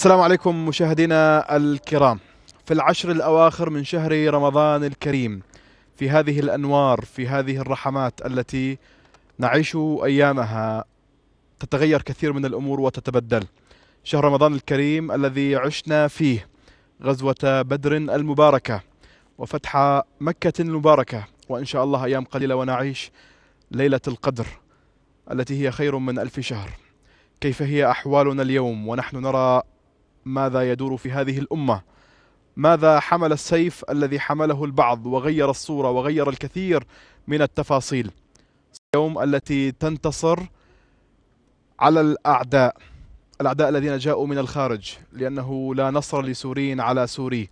السلام عليكم مشاهدينا الكرام في العشر الأواخر من شهر رمضان الكريم في هذه الأنوار في هذه الرحمات التي نعيش أيامها تتغير كثير من الأمور وتتبدل شهر رمضان الكريم الذي عشنا فيه غزوة بدر المباركة وفتح مكة المباركة وإن شاء الله أيام قليلة ونعيش ليلة القدر التي هي خير من ألف شهر كيف هي أحوالنا اليوم ونحن نرى ماذا يدور في هذه الأمة ماذا حمل السيف الذي حمله البعض وغير الصورة وغير الكثير من التفاصيل اليوم التي تنتصر على الأعداء الأعداء الذين جاءوا من الخارج لأنه لا نصر لسوريين على سوري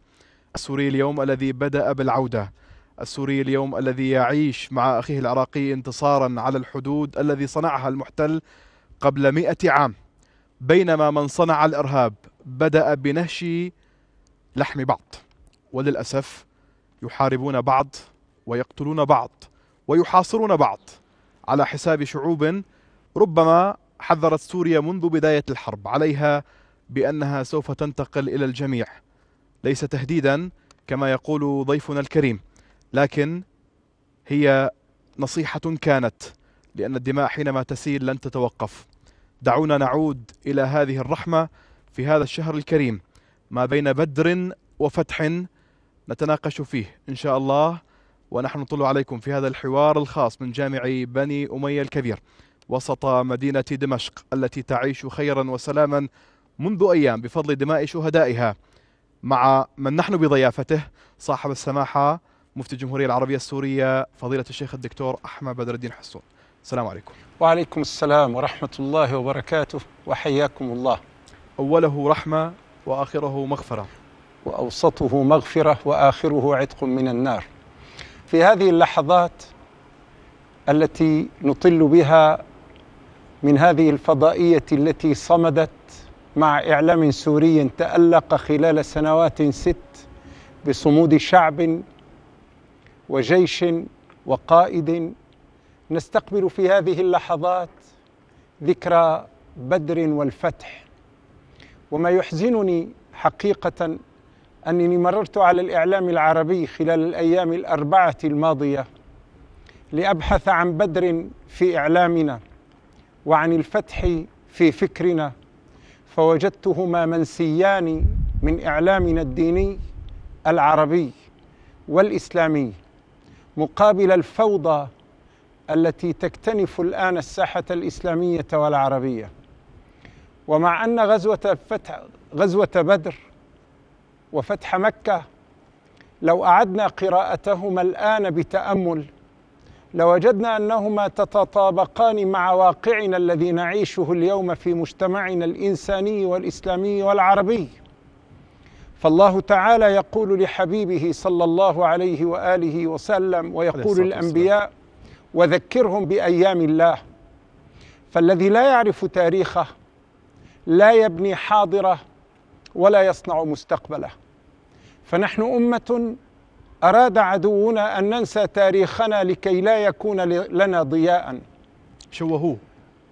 السوري اليوم الذي بدأ بالعودة السوري اليوم الذي يعيش مع أخيه العراقي انتصارا على الحدود الذي صنعها المحتل قبل مئة عام بينما من صنع الإرهاب بدأ بنهش لحم بعض وللأسف يحاربون بعض ويقتلون بعض ويحاصرون بعض على حساب شعوب ربما حذرت سوريا منذ بداية الحرب عليها بأنها سوف تنتقل إلى الجميع ليس تهديدا كما يقول ضيفنا الكريم لكن هي نصيحة كانت لأن الدماء حينما تسيل لن تتوقف دعونا نعود إلى هذه الرحمة في هذا الشهر الكريم ما بين بدر وفتح نتناقش فيه إن شاء الله ونحن نطل عليكم في هذا الحوار الخاص من جامع بني أمية الكبير وسط مدينة دمشق التي تعيش خيرا وسلاما منذ أيام بفضل دماء شهدائها مع من نحن بضيافته صاحب السماحة مفتي الجمهورية العربية السورية فضيلة الشيخ الدكتور أحمد بدر الدين حسون السلام عليكم وعليكم السلام ورحمة الله وبركاته وحياكم الله أوله رحمة وآخره مغفرة وأوسطه مغفرة وآخره عتق من النار في هذه اللحظات التي نطل بها من هذه الفضائية التي صمدت مع إعلام سوري تألق خلال سنوات ست بصمود شعب وجيش وقائد نستقبل في هذه اللحظات ذكرى بدر والفتح وما يحزنني حقيقة أنني مررت على الإعلام العربي خلال الأيام الأربعة الماضية لأبحث عن بدر في إعلامنا وعن الفتح في فكرنا فوجدتهما منسيان من إعلامنا الديني العربي والإسلامي مقابل الفوضى التي تكتنف الآن الساحة الإسلامية والعربية ومع أن غزوة الفتح غزوة بدر وفتح مكة لو أعدنا قراءتهما الآن بتأمل لوجدنا أنهما تتطابقان مع واقعنا الذي نعيشه اليوم في مجتمعنا الإنساني والإسلامي والعربي فالله تعالى يقول لحبيبه صلى الله عليه وآله وسلم ويقول الأنبياء وذكرهم بأيام الله فالذي لا يعرف تاريخه لا يبني حاضره ولا يصنع مستقبله فنحن امه اراد عدونا ان ننسى تاريخنا لكي لا يكون لنا ضياء شوهوه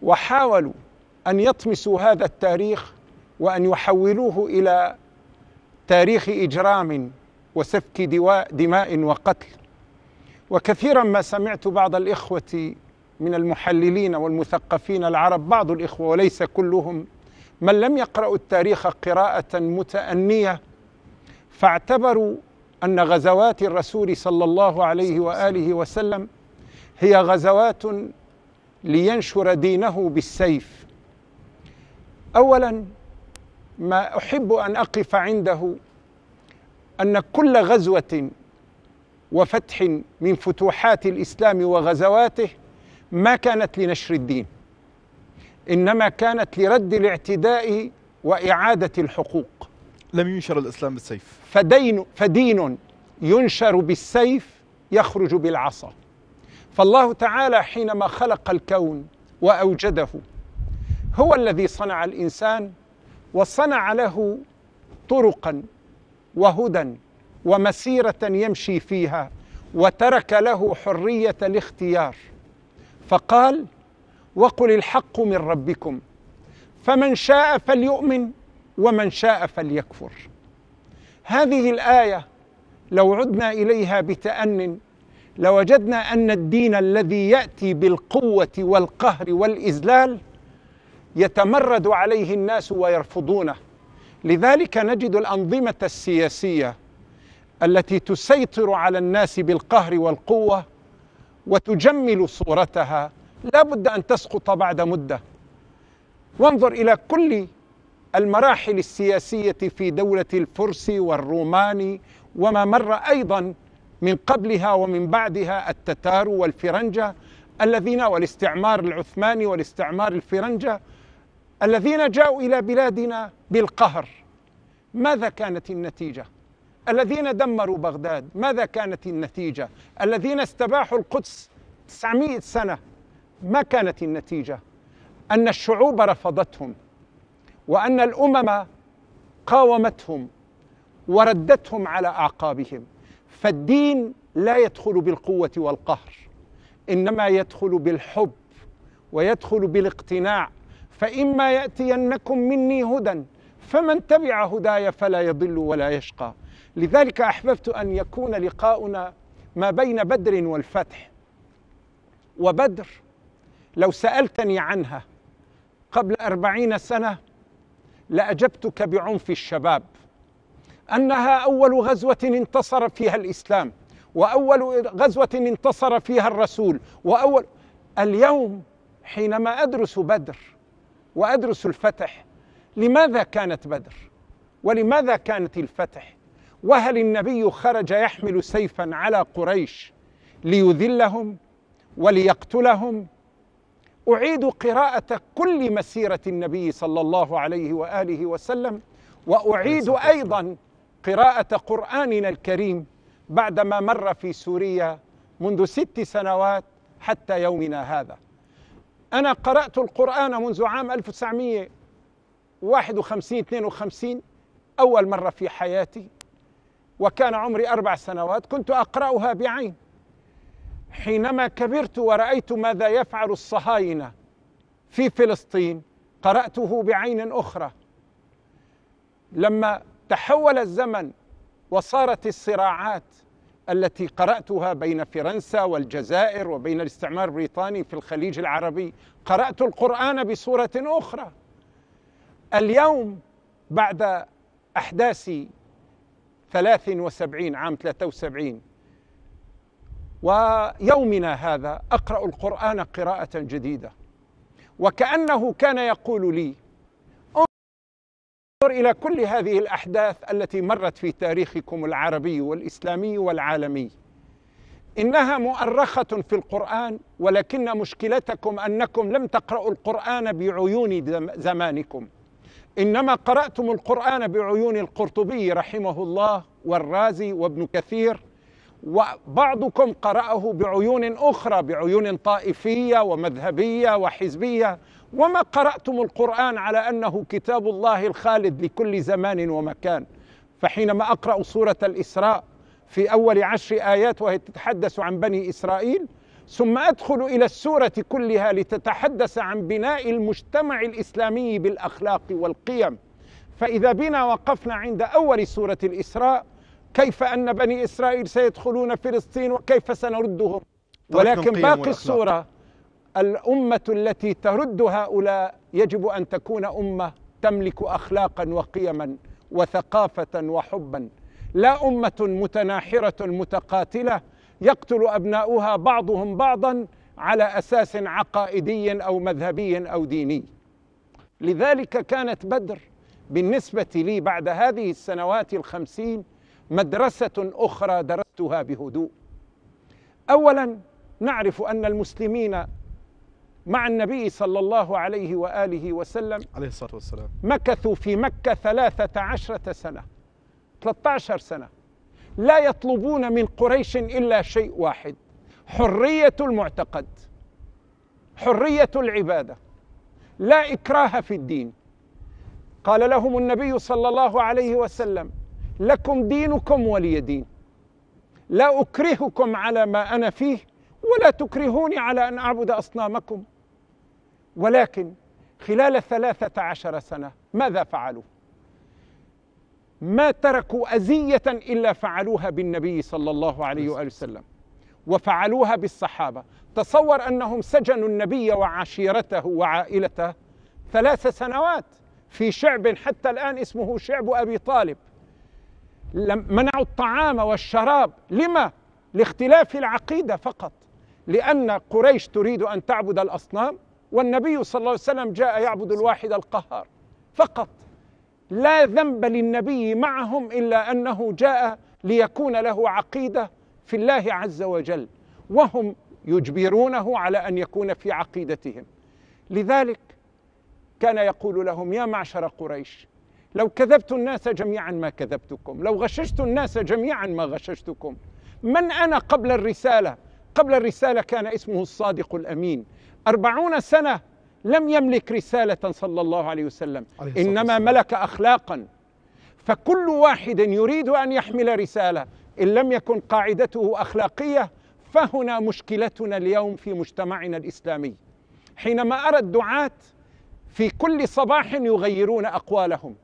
وحاولوا ان يطمسوا هذا التاريخ وان يحولوه الى تاريخ اجرام وسفك دماء وقتل وكثيرا ما سمعت بعض الاخوه من المحللين والمثقفين العرب بعض الاخوه وليس كلهم من لم يقرأوا التاريخ قراءة متأنية فاعتبروا أن غزوات الرسول صلى الله عليه وآله وسلم هي غزوات لينشر دينه بالسيف أولا ما أحب أن أقف عنده أن كل غزوة وفتح من فتوحات الإسلام وغزواته ما كانت لنشر الدين انما كانت لرد الاعتداء واعاده الحقوق لم ينشر الاسلام بالسيف فدين فدين ينشر بالسيف يخرج بالعصا فالله تعالى حينما خلق الكون واوجده هو الذي صنع الانسان وصنع له طرقا وهدى ومسيره يمشي فيها وترك له حريه الاختيار فقال وقل الحق من ربكم فمن شاء فليؤمن ومن شاء فليكفر هذه الايه لو عدنا اليها بتان لوجدنا ان الدين الذي ياتي بالقوه والقهر والاذلال يتمرد عليه الناس ويرفضونه لذلك نجد الانظمه السياسيه التي تسيطر على الناس بالقهر والقوه وتجمل صورتها لا بد أن تسقط بعد مدة وانظر إلى كل المراحل السياسية في دولة الفرس والرومان وما مر أيضا من قبلها ومن بعدها التتار والفرنجة الذين والاستعمار العثماني والاستعمار الفرنجة الذين جاءوا إلى بلادنا بالقهر ماذا كانت النتيجة؟ الذين دمروا بغداد ماذا كانت النتيجة؟ الذين استباحوا القدس 900 سنة ما كانت النتيجة أن الشعوب رفضتهم وأن الأمم قاومتهم وردتهم على أعقابهم فالدين لا يدخل بالقوة والقهر إنما يدخل بالحب ويدخل بالاقتناع فإما يأتينكم مني هدى فمن تبع هداي فلا يضل ولا يشقى لذلك أحببت أن يكون لقاؤنا ما بين بدر والفتح وبدر لو سألتني عنها قبل أربعين سنة لأجبتك بعنف الشباب أنها أول غزوة انتصر فيها الإسلام وأول غزوة انتصر فيها الرسول وأول اليوم حينما أدرس بدر وأدرس الفتح لماذا كانت بدر ولماذا كانت الفتح وهل النبي خرج يحمل سيفا على قريش ليذلهم وليقتلهم اعيد قراءه كل مسيره النبي صلى الله عليه واله وسلم واعيد ايضا قراءه قراننا الكريم بعدما مر في سوريا منذ ست سنوات حتى يومنا هذا انا قرات القران منذ عام 1951 52 اول مره في حياتي وكان عمري اربع سنوات كنت اقراها بعين حينما كبرت ورأيت ماذا يفعل الصهاينة في فلسطين قرأته بعين أخرى لما تحول الزمن وصارت الصراعات التي قرأتها بين فرنسا والجزائر وبين الاستعمار البريطاني في الخليج العربي قرأت القرآن بصورة أخرى اليوم بعد أحداث 73 عام 73 ويومنا هذا اقرا القران قراءه جديده وكانه كان يقول لي انظر الى كل هذه الاحداث التي مرت في تاريخكم العربي والاسلامي والعالمي انها مؤرخه في القران ولكن مشكلتكم انكم لم تقراوا القران بعيون زمانكم انما قراتم القران بعيون القرطبي رحمه الله والرازي وابن كثير وبعضكم قرأه بعيون أخرى بعيون طائفية ومذهبية وحزبية وما قرأتم القرآن على أنه كتاب الله الخالد لكل زمان ومكان فحينما أقرأ سورة الإسراء في أول عشر آيات وهي تتحدث عن بني إسرائيل ثم أدخل إلى السورة كلها لتتحدث عن بناء المجتمع الإسلامي بالأخلاق والقيم فإذا بنا وقفنا عند أول سورة الإسراء كيف أن بني إسرائيل سيدخلون فلسطين وكيف سنردهم ولكن باقي الصورة الأمة التي ترد هؤلاء يجب أن تكون أمة تملك أخلاقا وقيما وثقافة وحبا لا أمة متناحرة متقاتلة يقتل أبناؤها بعضهم بعضا على أساس عقائدي أو مذهبي أو ديني لذلك كانت بدر بالنسبة لي بعد هذه السنوات الخمسين مدرسة أخرى درستها بهدوء أولا نعرف أن المسلمين مع النبي صلى الله عليه وآله وسلم عليه الصلاة والسلام مكثوا في مكة ثلاثة عشرة سنة 13 سنة لا يطلبون من قريش إلا شيء واحد حرية المعتقد حرية العبادة لا إكراه في الدين قال لهم النبي صلى الله عليه وسلم لكم دينكم ولي دين لا أكرهكم على ما أنا فيه ولا تكرهوني على أن أعبد أصنامكم ولكن خلال ثلاثة عشر سنة ماذا فعلوا؟ ما تركوا أزية إلا فعلوها بالنبي صلى الله عليه وآله وسلم وفعلوها بالصحابة تصور أنهم سجنوا النبي وعشيرته وعائلته ثلاث سنوات في شعب حتى الآن اسمه شعب أبي طالب منعوا الطعام والشراب لما لاختلاف العقيده فقط لان قريش تريد ان تعبد الاصنام والنبي صلى الله عليه وسلم جاء يعبد الواحد القهار فقط لا ذنب للنبي معهم الا انه جاء ليكون له عقيده في الله عز وجل وهم يجبرونه على ان يكون في عقيدتهم لذلك كان يقول لهم يا معشر قريش لو كذبت الناس جميعا ما كذبتكم لو غششت الناس جميعا ما غششتكم من أنا قبل الرسالة قبل الرسالة كان اسمه الصادق الأمين أربعون سنة لم يملك رسالة صلى الله عليه وسلم عليه إنما ملك أخلاقا فكل واحد يريد أن يحمل رسالة إن لم يكن قاعدته أخلاقية فهنا مشكلتنا اليوم في مجتمعنا الإسلامي حينما أرى الدعاة في كل صباح يغيرون أقوالهم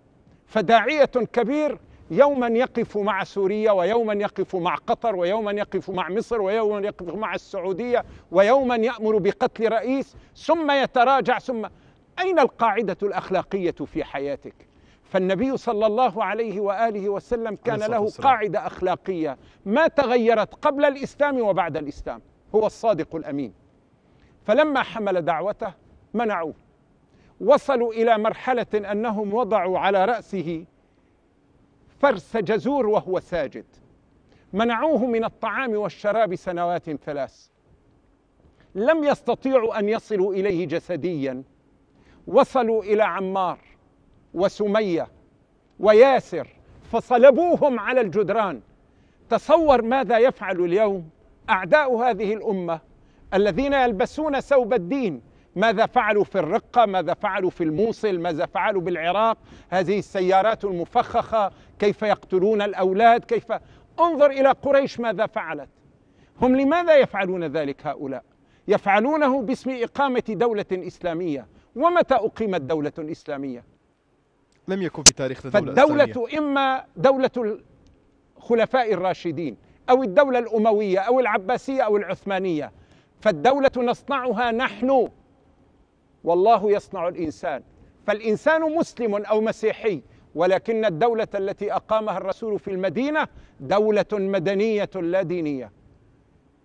فداعية كبير يوما يقف مع سوريا ويوما يقف مع قطر ويوما يقف مع مصر ويوما يقف مع السعودية ويوما يأمر بقتل رئيس ثم يتراجع ثم أين القاعدة الأخلاقية في حياتك؟ فالنبي صلى الله عليه واله وسلم كان له قاعده اخلاقيه ما تغيرت قبل الاسلام وبعد الاسلام هو الصادق الامين فلما حمل دعوته منعوه وصلوا إلى مرحلة أنهم وضعوا على رأسه فرس جزور وهو ساجد منعوه من الطعام والشراب سنوات ثلاث لم يستطيعوا أن يصلوا إليه جسديا وصلوا إلى عمار وسمية وياسر فصلبوهم على الجدران تصور ماذا يفعل اليوم أعداء هذه الأمة الذين يلبسون ثوب الدين ماذا فعلوا في الرقة ماذا فعلوا في الموصل ماذا فعلوا بالعراق هذه السيارات المفخخة كيف يقتلون الأولاد كيف انظر إلى قريش ماذا فعلت هم لماذا يفعلون ذلك هؤلاء يفعلونه باسم إقامة دولة إسلامية ومتى أقيمت دولة إسلامية لم يكن في تاريخ الدولة فالدولة إسلامية. إما دولة الخلفاء الراشدين أو الدولة الأموية أو العباسية أو العثمانية فالدولة نصنعها نحن والله يصنع الإنسان فالإنسان مسلم أو مسيحي ولكن الدولة التي أقامها الرسول في المدينة دولة مدنية لا دينية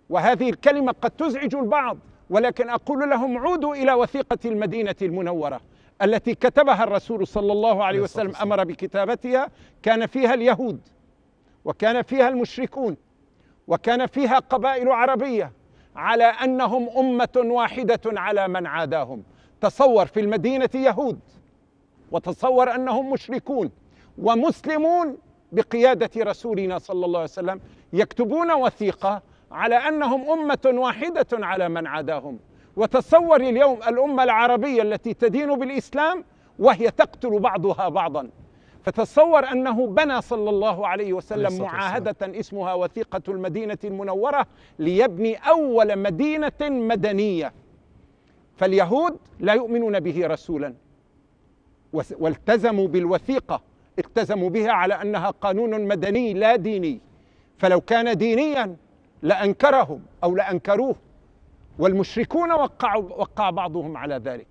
وهذه الكلمة قد تزعج البعض ولكن أقول لهم عودوا إلى وثيقة المدينة المنورة التي كتبها الرسول صلى الله عليه وسلم أمر بكتابتها كان فيها اليهود وكان فيها المشركون وكان فيها قبائل عربية على أنهم أمة واحدة على من عاداهم تصور في المدينة يهود وتصور أنهم مشركون ومسلمون بقيادة رسولنا صلى الله عليه وسلم يكتبون وثيقة على أنهم أمة واحدة على من عداهم وتصور اليوم الأمة العربية التي تدين بالإسلام وهي تقتل بعضها بعضا فتصور انه بنى صلى الله عليه وسلم معاهده اسمها وثيقه المدينه المنوره ليبني اول مدينه مدنيه فاليهود لا يؤمنون به رسولا والتزموا بالوثيقه التزموا بها على انها قانون مدني لا ديني فلو كان دينيا لانكرهم او لانكروه والمشركون وقعوا وقع بعضهم على ذلك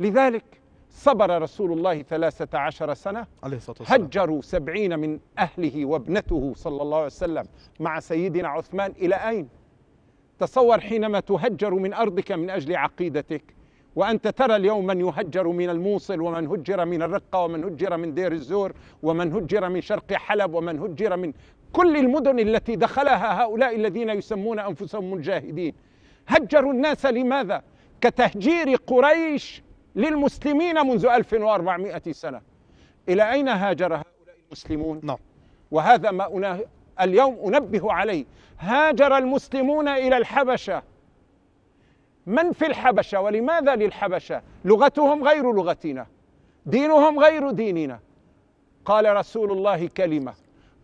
لذلك صبر رسول الله ثلاثة عشر سنة عليه الصلاة والسلام هجروا سبعين من أهله وابنته صلى الله عليه وسلم مع سيدنا عثمان إلى أين؟ تصور حينما تهجر من أرضك من أجل عقيدتك وأنت ترى اليوم من يهجر من الموصل ومن هجر من الرقة ومن هجر من دير الزور ومن هجر من شرق حلب ومن هجر من كل المدن التي دخلها هؤلاء الذين يسمون أنفسهم مجاهدين هجروا الناس لماذا؟ كتهجير قريش للمسلمين منذ 1400 سنة إلى أين هاجر هؤلاء المسلمون؟ نعم وهذا ما اليوم أنبه عليه هاجر المسلمون إلى الحبشة من في الحبشة ولماذا للحبشة لغتهم غير لغتنا دينهم غير ديننا قال رسول الله كلمة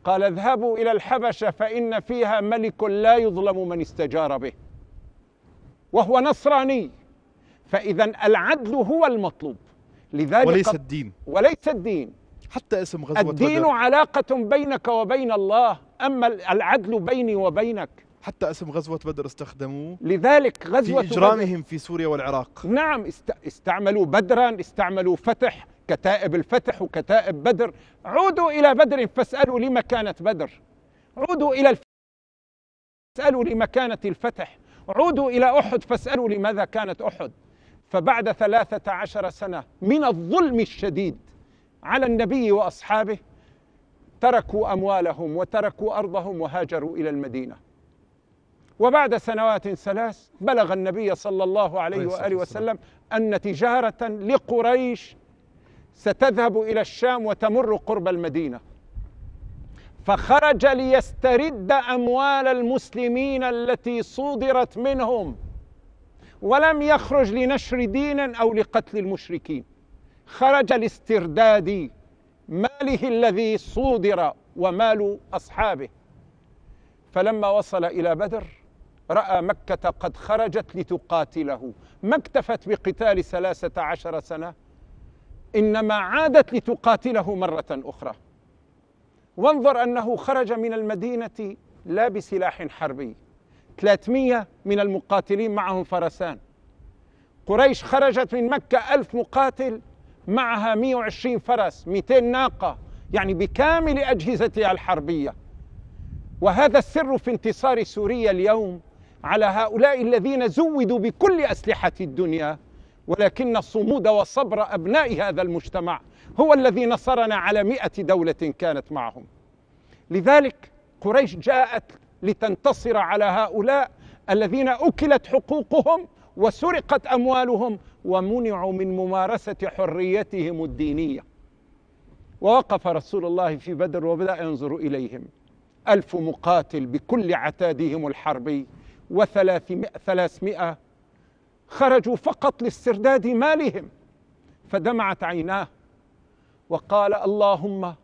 قال اذهبوا إلى الحبشة فإن فيها ملك لا يظلم من استجار به وهو نصراني فإذا العدل هو المطلوب لذلك وليس الدين وليس الدين حتى اسم غزوة الدين بدر. علاقة بينك وبين الله أما العدل بيني وبينك حتى اسم غزوة بدر استخدموه لذلك غزوة في إجرامهم بدر في سوريا والعراق نعم استعملوا بدرا استعملوا فتح كتائب الفتح وكتائب بدر عودوا إلى بدر فاسألوا لما كانت بدر عودوا إلى الفتح فاسألوا لما كانت الفتح عودوا إلى أحد فاسألوا لماذا كانت أحد فبعد ثلاثة عشر سنة من الظلم الشديد على النبي وأصحابه تركوا اموالهم وتركوا ارضهم وهاجروا الى المدينه وبعد سنوات ثلاث بلغ النبي صلى الله عليه واله وسلم ان تجاره لقريش ستذهب الى الشام وتمر قرب المدينه فخرج ليسترد اموال المسلمين التي صودرت منهم ولم يخرج لنشر دين او لقتل المشركين خرج لاسترداد ماله الذي صودر ومال اصحابه فلما وصل الى بدر راى مكه قد خرجت لتقاتله ما اكتفت بقتال ثلاثه عشر سنه انما عادت لتقاتله مره اخرى وانظر انه خرج من المدينه لا بسلاح حربي 300 من المقاتلين معهم فرسان قريش خرجت من مكة ألف مقاتل معها 120 فرس 200 ناقة يعني بكامل أجهزتها الحربية وهذا السر في انتصار سوريا اليوم على هؤلاء الذين زودوا بكل أسلحة الدنيا ولكن الصمود وصبر أبناء هذا المجتمع هو الذي نصرنا على مئة دولة كانت معهم لذلك قريش جاءت لتنتصر على هؤلاء الذين أكلت حقوقهم وسرقت أموالهم ومنعوا من ممارسة حريتهم الدينية ووقف رسول الله في بدر وبدأ ينظر إليهم ألف مقاتل بكل عتادهم الحربي وثلاثمائة ثلاثمائة خرجوا فقط لاسترداد مالهم فدمعت عيناه وقال اللهم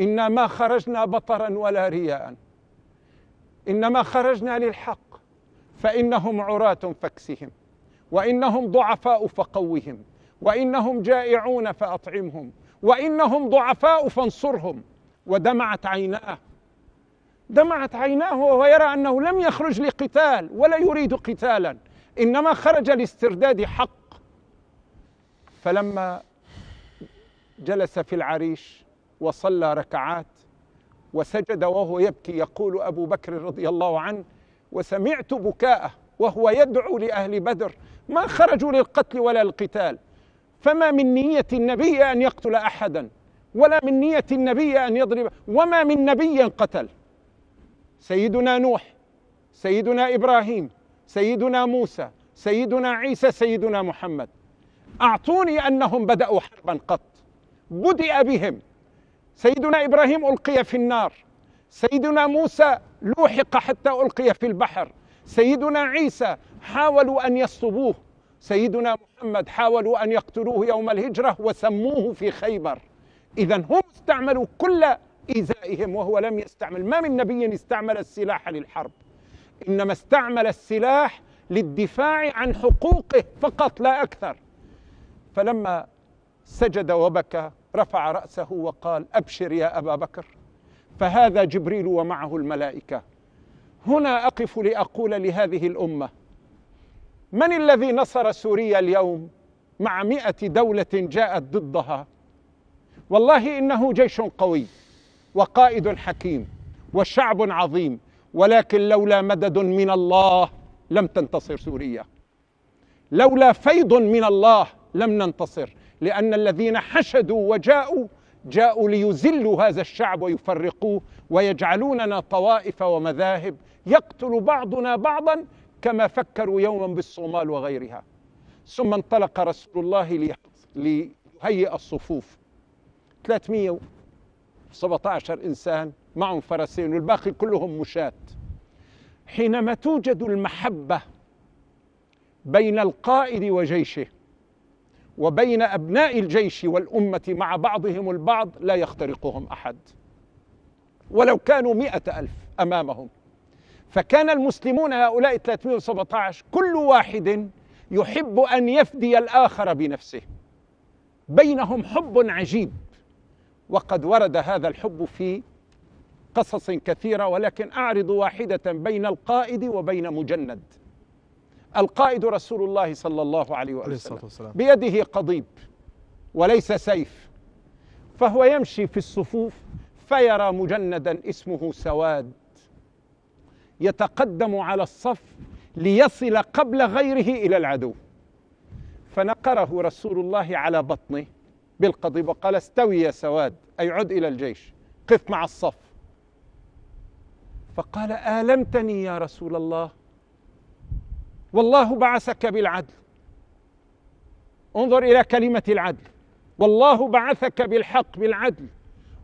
إنا ما خرجنا بطرا ولا رياء إنما خرجنا للحق فإنهم عراة فاكسهم وانهم ضعفاء فقوهم وانهم جائعون فاطعمهم وانهم ضعفاء فانصرهم ودمعت عيناه دمعت عيناه وهو يرى انه لم يخرج لقتال ولا يريد قتالا انما خرج لاسترداد حق فلما جلس في العريش وصلى ركعات وسجد وهو يبكي يقول ابو بكر رضي الله عنه وسمعت بكاءه وهو يدعو لاهل بدر ما خرجوا للقتل ولا القتال فما من نية النبي أن يقتل أحدا ولا من نية النبي أن يضرب وما من نبي قتل سيدنا نوح سيدنا إبراهيم سيدنا موسى سيدنا عيسى سيدنا محمد أعطوني أنهم بدأوا حربا قط بدأ بهم سيدنا إبراهيم ألقي في النار سيدنا موسى لوحق حتى ألقي في البحر سيدنا عيسى حاولوا أن يصلبوه سيدنا محمد حاولوا أن يقتلوه يوم الهجرة وسموه في خيبر إذا هم استعملوا كل إيذائهم وهو لم يستعمل ما من نبي استعمل السلاح للحرب إنما استعمل السلاح للدفاع عن حقوقه فقط لا أكثر فلما سجد وبكى رفع رأسه وقال أبشر يا أبا بكر فهذا جبريل ومعه الملائكة هنا أقف لأقول لهذه الأمة من الذي نصر سوريا اليوم مع مئة دولة جاءت ضدها والله إنه جيش قوي وقائد حكيم وشعب عظيم ولكن لولا مدد من الله لم تنتصر سوريا لولا فيض من الله لم ننتصر لأن الذين حشدوا وجاءوا جاءوا ليذلوا هذا الشعب ويفرقوه ويجعلوننا طوائف ومذاهب يقتل بعضنا بعضا كما فكروا يوما بالصومال وغيرها ثم انطلق رسول الله ليهيئ الصفوف 317 إنسان معهم فرسين والباقي كلهم مشاة حينما توجد المحبة بين القائد وجيشه وبين أبناء الجيش والأمة مع بعضهم البعض لا يخترقهم أحد ولو كانوا مئة ألف أمامهم فكان المسلمون هؤلاء 317 كل واحد يحب أن يفدي الآخر بنفسه بينهم حب عجيب وقد ورد هذا الحب في قصص كثيرة ولكن أعرض واحدة بين القائد وبين مجند القائد رسول الله صلى الله عليه وسلم بيده قضيب وليس سيف فهو يمشي في الصفوف فيرى مجندا اسمه سواد يتقدم على الصف ليصل قبل غيره الى العدو فنقره رسول الله على بطنه بالقضيب وقال استوي يا سواد اي عد الى الجيش قف مع الصف فقال المتني يا رسول الله والله بعثك بالعدل انظر الى كلمه العدل والله بعثك بالحق بالعدل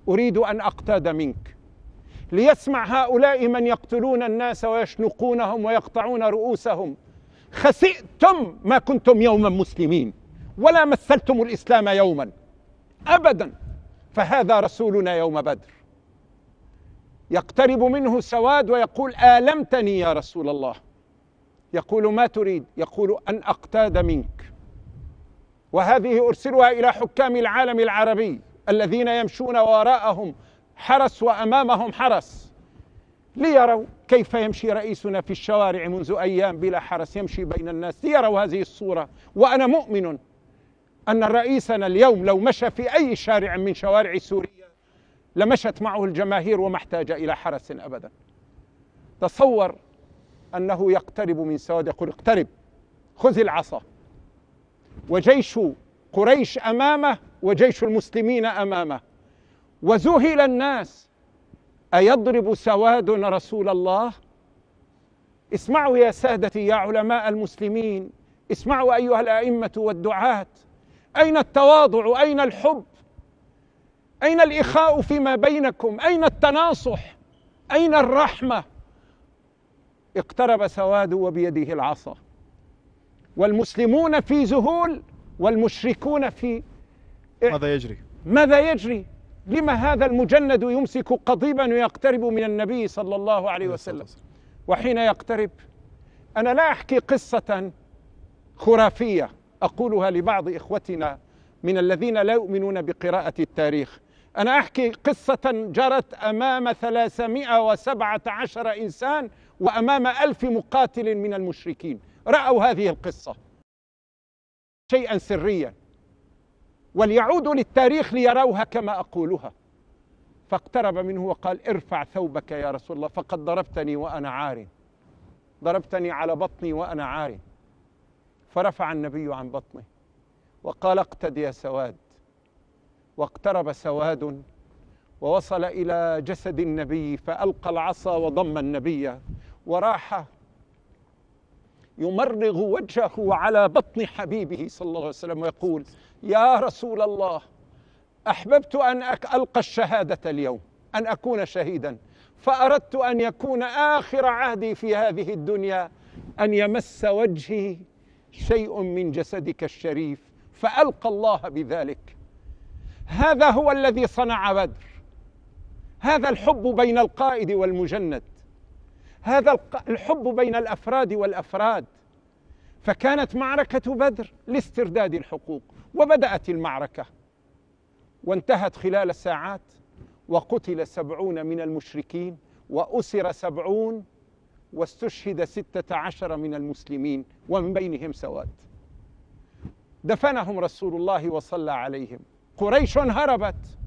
اريد ان اقتاد منك ليسمع هؤلاء من يقتلون الناس ويشنقونهم ويقطعون رؤوسهم خسئتم ما كنتم يوما مسلمين ولا مثلتم الاسلام يوما ابدا فهذا رسولنا يوم بدر يقترب منه سواد ويقول المتني يا رسول الله يقول ما تريد يقول ان اقتاد منك وهذه ارسلها الى حكام العالم العربي الذين يمشون وراءهم حرس وامامهم حرس ليروا كيف يمشي رئيسنا في الشوارع منذ ايام بلا حرس يمشي بين الناس ليروا هذه الصوره وانا مؤمن ان رئيسنا اليوم لو مشى في اي شارع من شوارع سوريا لمشت معه الجماهير وما احتاج الى حرس ابدا تصور انه يقترب من سواد يقول اقترب خذ العصا وجيش قريش امامه وجيش المسلمين امامه وذهل الناس أيضرب سواد رسول الله اسمعوا يا سادتي يا علماء المسلمين اسمعوا أيها الأئمة والدعاة أين التواضع أين الحب أين الإخاء فيما بينكم أين التناصح أين الرحمة اقترب سواد وبيده العصا والمسلمون في ذهول والمشركون في ماذا يجري ماذا يجري لما هذا المجند يمسك قضيبا ويقترب من النبي صلى الله عليه وسلم وحين يقترب أنا لا أحكي قصة خرافية أقولها لبعض إخوتنا من الذين لا يؤمنون بقراءة التاريخ أنا أحكي قصة جرت أمام 317 إنسان وأمام ألف مقاتل من المشركين رأوا هذه القصة شيئا سريا وليعودوا للتاريخ ليروها كما أقولها فاقترب منه وقال ارفع ثوبك يا رسول الله فقد ضربتني وأنا عار ضربتني على بطني وأنا عار فرفع النبي عن بطنه وقال اقتد يا سواد واقترب سواد ووصل إلى جسد النبي فألقى العصا وضم النبي وراح يمرغ وجهه على بطن حبيبه صلى الله عليه وسلم ويقول يا رسول الله احببت ان القى الشهاده اليوم ان اكون شهيدا فاردت ان يكون اخر عهدي في هذه الدنيا ان يمس وجهي شيء من جسدك الشريف فالقى الله بذلك هذا هو الذي صنع بدر هذا الحب بين القائد والمجند هذا الحب بين الافراد والافراد فكانت معركه بدر لاسترداد الحقوق وبدأت المعركة وانتهت خلال ساعات وقتل سبعون من المشركين وأسر سبعون واستشهد ستة عشر من المسلمين ومن بينهم سواد دفنهم رسول الله وصلى عليهم قريش هربت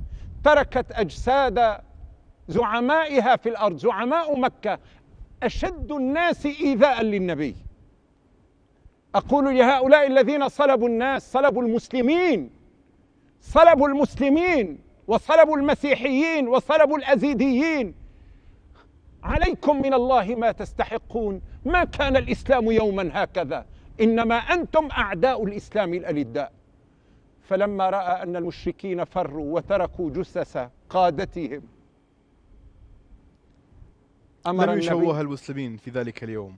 تركت أجساد زعمائها في الأرض زعماء مكة أشد الناس إيذاء للنبي أقول لهؤلاء الذين صلبوا الناس صلبوا المسلمين صلبوا المسلمين وصلبوا المسيحيين وصلبوا الأزيديين عليكم من الله ما تستحقون ما كان الإسلام يوما هكذا إنما أنتم أعداء الإسلام الألداء فلما رأى أن المشركين فروا وتركوا جثث قادتهم أمر لم يشوه المسلمين في ذلك اليوم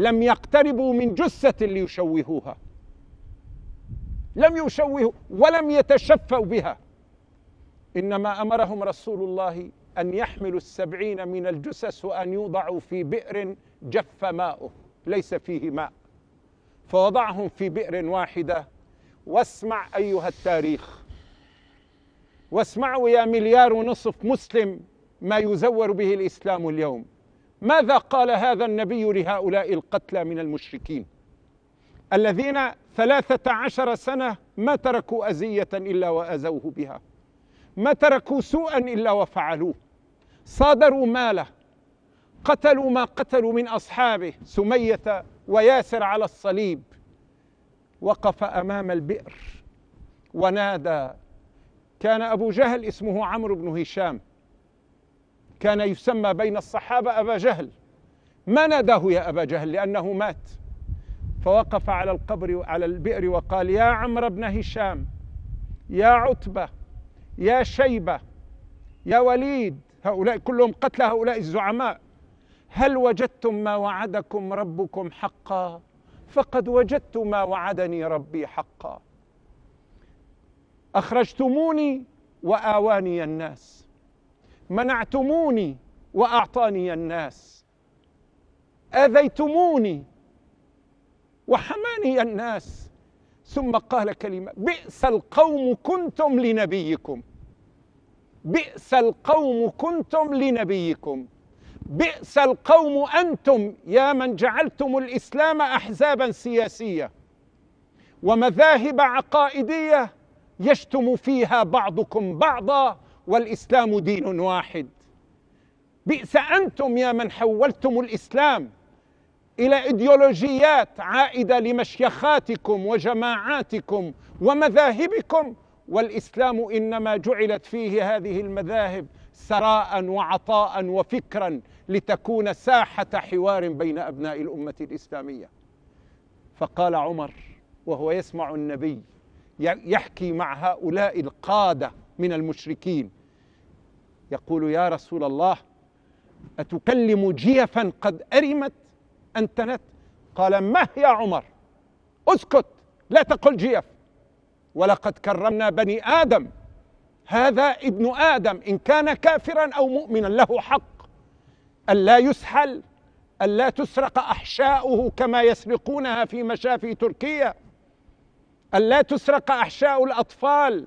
لم يقتربوا من جثة ليشوهوها لم يشوهوا ولم يتشفوا بها إنما أمرهم رسول الله أن يحملوا السبعين من الجثث وأن يوضعوا في بئر جف ماؤه ليس فيه ماء فوضعهم في بئر واحدة واسمع أيها التاريخ واسمعوا يا مليار ونصف مسلم ما يزور به الإسلام اليوم ماذا قال هذا النبي لهؤلاء القتلى من المشركين الذين ثلاثة عشر سنة ما تركوا أزية إلا وأزوه بها ما تركوا سوءا إلا وفعلوه صادروا ماله قتلوا ما قتلوا من أصحابه سمية وياسر على الصليب وقف أمام البئر ونادى كان أبو جهل اسمه عمرو بن هشام كان يسمى بين الصحابة أبا جهل ما ناداه يا أبا جهل لأنه مات فوقف على القبر على البئر وقال يا عمرو بن هشام يا عتبة يا شيبة يا وليد هؤلاء كلهم قتل هؤلاء الزعماء هل وجدتم ما وعدكم ربكم حقا فقد وجدت ما وعدني ربي حقا اخرجتموني واواني الناس منعتموني واعطاني الناس اذيتموني وحماني الناس ثم قال كلمه بئس القوم كنتم لنبيكم بئس القوم كنتم لنبيكم بئس القوم انتم يا من جعلتم الاسلام احزابا سياسيه ومذاهب عقائديه يشتم فيها بعضكم بعضا والاسلام دين واحد بئس انتم يا من حولتم الاسلام الى ايديولوجيات عائده لمشيخاتكم وجماعاتكم ومذاهبكم والاسلام انما جعلت فيه هذه المذاهب سراء وعطاء وفكرا لتكون ساحه حوار بين ابناء الامه الاسلاميه فقال عمر وهو يسمع النبي يحكي مع هؤلاء القاده من المشركين يقول يا رسول الله أتكلم جيفا قد أرمت أنتنت قال مه يا عمر اسكت لا تقل جيف ولقد كرمنا بني آدم هذا ابن آدم إن كان كافرا أو مؤمنا له حق ألا يسحل ألا تسرق أحشاؤه كما يسرقونها في مشافي تركيا ألا تسرق أحشاء الأطفال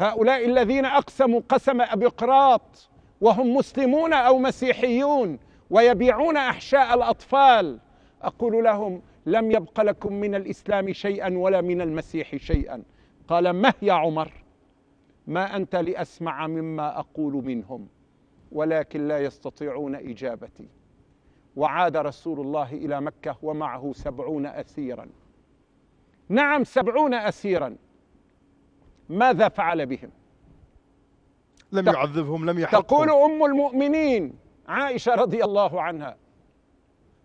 هؤلاء الذين أقسموا قسم قراط وهم مسلمون أو مسيحيون ويبيعون أحشاء الأطفال أقول لهم لم يبق لكم من الإسلام شيئا ولا من المسيح شيئا قال مه يا عمر ما أنت لأسمع مما أقول منهم ولكن لا يستطيعون إجابتي وعاد رسول الله إلى مكة ومعه سبعون أسيرا نعم سبعون أسيرا ماذا فعل بهم لم يعذبهم لم يحرقهم تقول أم المؤمنين عائشة رضي الله عنها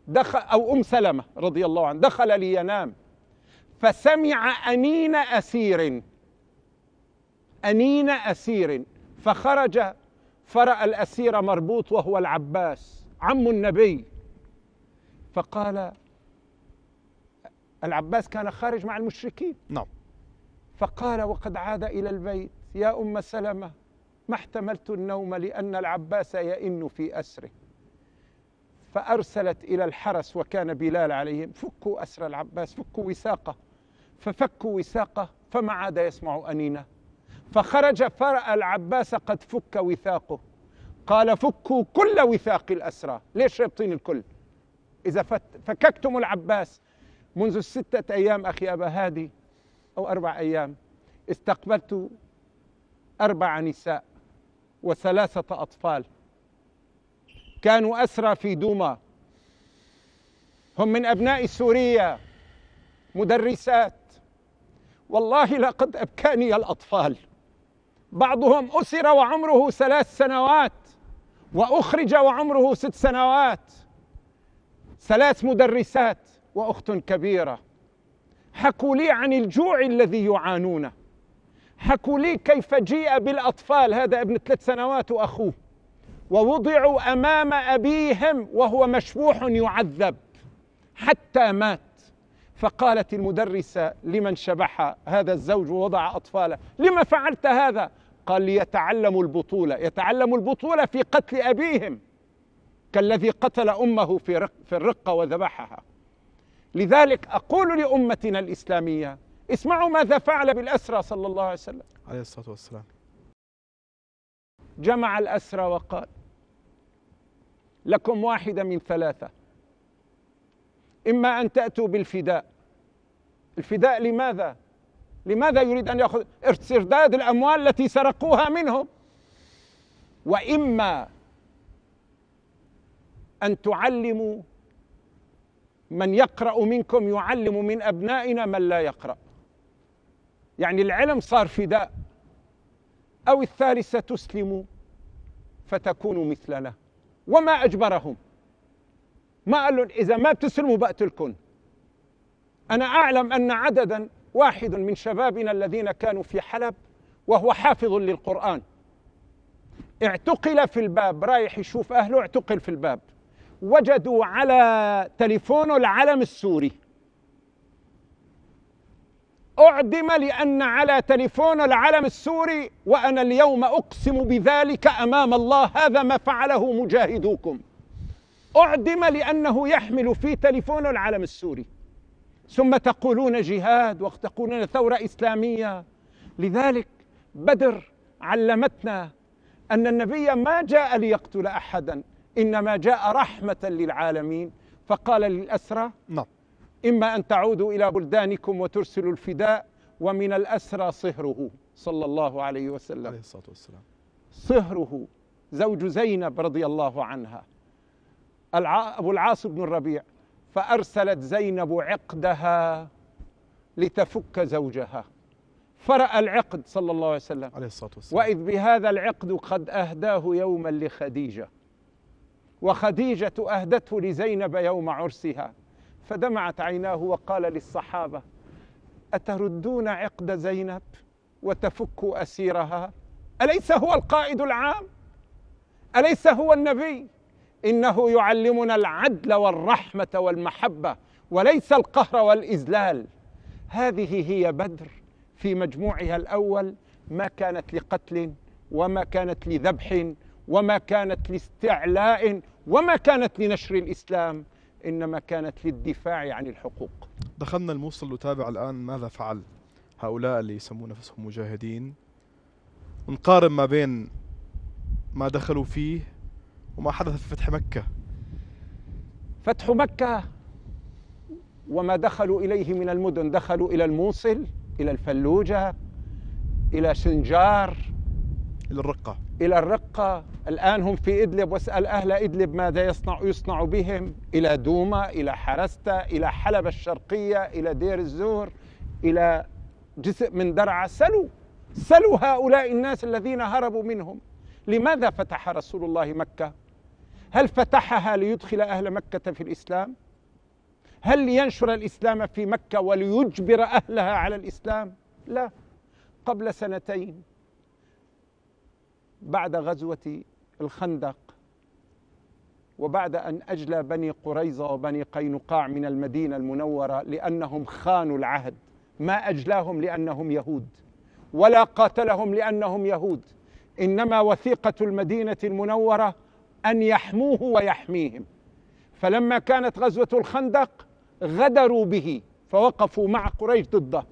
دخل أو أم سلمة رضي الله عنها دخل لينام فسمع أنين أسير أنين أسير فخرج فرأى الأسير مربوط وهو العباس عم النبي فقال العباس كان خارج مع المشركين نعم فقال وقد عاد الى البيت يا ام سلمه ما احتملت النوم لان العباس يئن في اسره فارسلت الى الحرس وكان بلال عليهم فكوا اسر العباس فكوا وساقه ففكوا وساقه فما عاد يسمع انينه فخرج فراى العباس قد فك وثاقه قال فكوا كل وثاق الاسرى ليش رابطين الكل اذا فككتم العباس منذ السته ايام اخي ابا هادي أو أربع أيام استقبلت أربع نساء وثلاثة أطفال كانوا أسرى في دوما هم من أبناء سوريا مدرسات والله لقد أبكاني الأطفال بعضهم أسر وعمره ثلاث سنوات وأخرج وعمره ست سنوات ثلاث مدرسات وأخت كبيرة حكوا لي عن الجوع الذي يعانونه حكوا لي كيف جيء بالأطفال هذا ابن ثلاث سنوات وأخوه ووضعوا أمام أبيهم وهو مشبوح يعذب حتى مات فقالت المدرسة لمن شبح هذا الزوج ووضع أطفاله لما فعلت هذا؟ قال ليتعلموا البطولة يتعلموا البطولة في قتل أبيهم كالذي قتل أمه في, في الرقة وذبحها لذلك أقول لأمتنا الإسلامية اسمعوا ماذا فعل بالأسرى صلى الله عليه وسلم عليه الصلاة والسلام جمع الأسرى وقال لكم واحدة من ثلاثة إما أن تأتوا بالفداء الفداء لماذا؟ لماذا يريد أن يأخذ استرداد الأموال التي سرقوها منهم وإما أن تعلموا من يقرأ منكم يعلم من أبنائنا من لا يقرأ يعني العلم صار فداء أو الثالثة تسلم فتكون مثلنا وما أجبرهم ما قال لهم إذا ما بتسلموا بقتلكم أنا أعلم أن عددا واحد من شبابنا الذين كانوا في حلب وهو حافظ للقرآن اعتقل في الباب رايح يشوف أهله اعتقل في الباب وجدوا على تليفونه العلم السوري أعدم لأن على تليفون العلم السوري وأنا اليوم أقسم بذلك أمام الله هذا ما فعله مجاهدوكم أعدم لأنه يحمل في تليفون العلم السوري ثم تقولون جهاد وتقولون ثورة إسلامية لذلك بدر علمتنا أن النبي ما جاء ليقتل أحدا إنما جاء رحمة للعالمين فقال للأسرى نعم إما أن تعودوا إلى بلدانكم وترسلوا الفداء ومن الأسرى صهره صلى الله عليه وسلم عليه الصلاة والسلام صهره زوج زينب رضي الله عنها أبو العاص بن الربيع فأرسلت زينب عقدها لتفك زوجها فرأى العقد صلى الله عليه وسلم عليه الصلاة والسلام وإذ بهذا العقد قد أهداه يوما لخديجة وخديجة أهدته لزينب يوم عرسها فدمعت عيناه وقال للصحابة أتردون عقد زينب وتفك أسيرها أليس هو القائد العام أليس هو النبي إنه يعلمنا العدل والرحمة والمحبة وليس القهر والإذلال هذه هي بدر في مجموعها الأول ما كانت لقتل وما كانت لذبح وما كانت لاستعلاء وما كانت لنشر الإسلام إنما كانت للدفاع عن الحقوق دخلنا الموصل نتابع الآن ماذا فعل هؤلاء اللي يسمون نفسهم مجاهدين ونقارن ما بين ما دخلوا فيه وما حدث في فتح مكة فتح مكة وما دخلوا إليه من المدن دخلوا إلى الموصل إلى الفلوجة إلى سنجار إلى الرقة إلى الرقة الآن هم في إدلب واسأل أهل إدلب ماذا يصنع يصنع بهم إلى دوما إلى حرستا إلى حلب الشرقية إلى دير الزور إلى جزء من درعا سلوا سلوا هؤلاء الناس الذين هربوا منهم لماذا فتح رسول الله مكة هل فتحها ليدخل أهل مكة في الإسلام هل لينشر الإسلام في مكة وليجبر أهلها على الإسلام لا قبل سنتين بعد غزوة الخندق وبعد أن أجلى بني قريظة وبني قينقاع من المدينة المنورة لأنهم خانوا العهد ما أجلاهم لأنهم يهود ولا قاتلهم لأنهم يهود إنما وثيقة المدينة المنورة أن يحموه ويحميهم فلما كانت غزوة الخندق غدروا به فوقفوا مع قريش ضده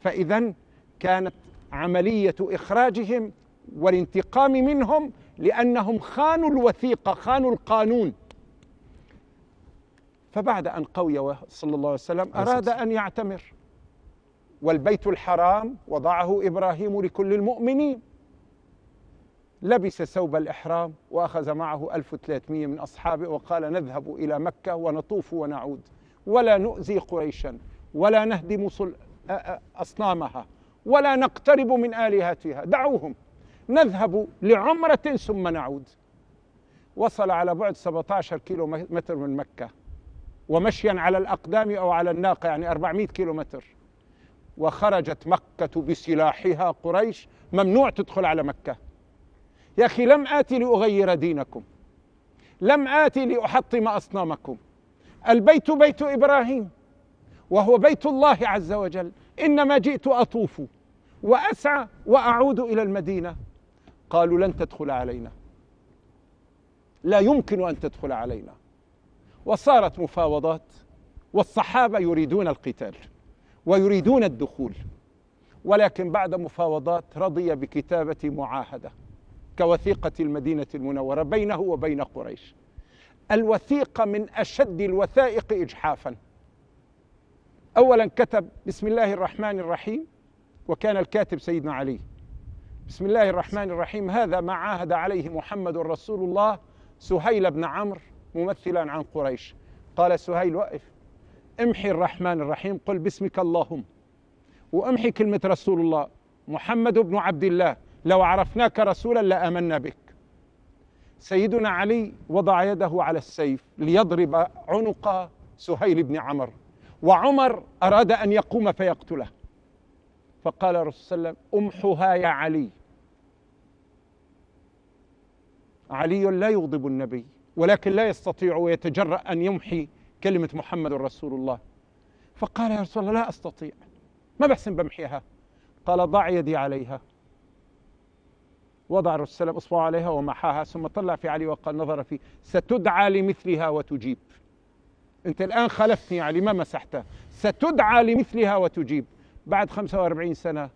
فإذا كانت عملية إخراجهم والانتقام منهم لأنهم خانوا الوثيقة خانوا القانون فبعد أن قوي صلى الله عليه وسلم أراد أن يعتمر والبيت الحرام وضعه إبراهيم لكل المؤمنين لبس ثوب الإحرام وأخذ معه 1300 من أصحابه وقال نذهب إلى مكة ونطوف ونعود ولا نؤذي قريشا ولا نهدم أصنامها ولا نقترب من آلهتها دعوهم نذهب لعمرة ثم نعود وصل على بعد 17 كيلو متر من مكة ومشيا على الأقدام أو على الناقة يعني 400 كيلو متر وخرجت مكة بسلاحها قريش ممنوع تدخل على مكة يا أخي لم آتي لأغير دينكم لم آتي لأحطم أصنامكم البيت بيت إبراهيم وهو بيت الله عز وجل إنما جئت أطوف وأسعى وأعود إلى المدينة قالوا لن تدخل علينا لا يمكن ان تدخل علينا وصارت مفاوضات والصحابه يريدون القتال ويريدون الدخول ولكن بعد مفاوضات رضي بكتابه معاهده كوثيقه المدينه المنوره بينه وبين قريش الوثيقه من اشد الوثائق اجحافا اولا كتب بسم الله الرحمن الرحيم وكان الكاتب سيدنا علي بسم الله الرحمن الرحيم هذا ما عاهد عليه محمد رسول الله سهيل بن عمرو ممثلا عن قريش قال سهيل وقف امحي الرحمن الرحيم قل باسمك اللهم وامحي كلمة رسول الله محمد بن عبد الله لو عرفناك رسولا لآمنا بك سيدنا علي وضع يده على السيف ليضرب عنق سهيل بن عمر وعمر أراد أن يقوم فيقتله فقال الرسول صلى الله عليه وسلم امحها يا علي علي لا يغضب النبي ولكن لا يستطيع ويتجرأ أن يمحي كلمة محمد رسول الله فقال يا رسول الله لا أستطيع ما بحسن بمحيها قال ضع يدي عليها وضع الرسول صلى الله عليه وسلم اصبعه عليها ومحاها ثم طلع في علي وقال نظر فيه ستدعى لمثلها وتجيب انت الان خلفتني علي ما مسحتها ستدعى لمثلها وتجيب بعد 45 سنة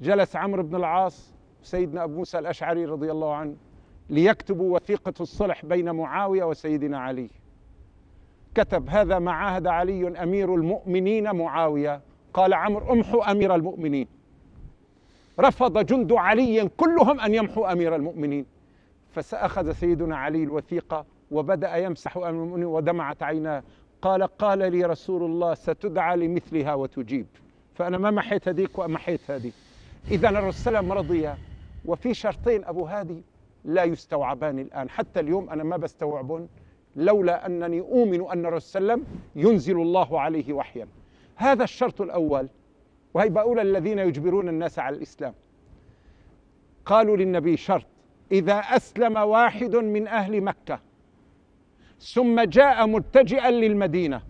جلس عمرو بن العاص وسيدنا أبو موسى الأشعري رضي الله عنه ليكتبوا وثيقة الصلح بين معاوية وسيدنا علي كتب هذا ما عاهد علي أمير المؤمنين معاوية قال عمرو امحوا أمير المؤمنين رفض جند علي كلهم أن يمحوا أمير المؤمنين فأخذ سيدنا علي الوثيقة وبدأ يمسح أمير المؤمنين ودمعت عيناه قال قال لي رسول الله ستدعى لمثلها وتجيب فأنا ما محيت هذيك ومحيت هذه إذا الرسول صلى الله عليه رضي وفي شرطين أبو هادي لا يستوعبان الآن حتى اليوم أنا ما بستوعبهم لولا أنني أؤمن أن الرسول ينزل الله عليه وحيا هذا الشرط الأول وهي بقول الذين يجبرون الناس على الإسلام قالوا للنبي شرط إذا أسلم واحد من أهل مكة ثم جاء متجئا للمدينه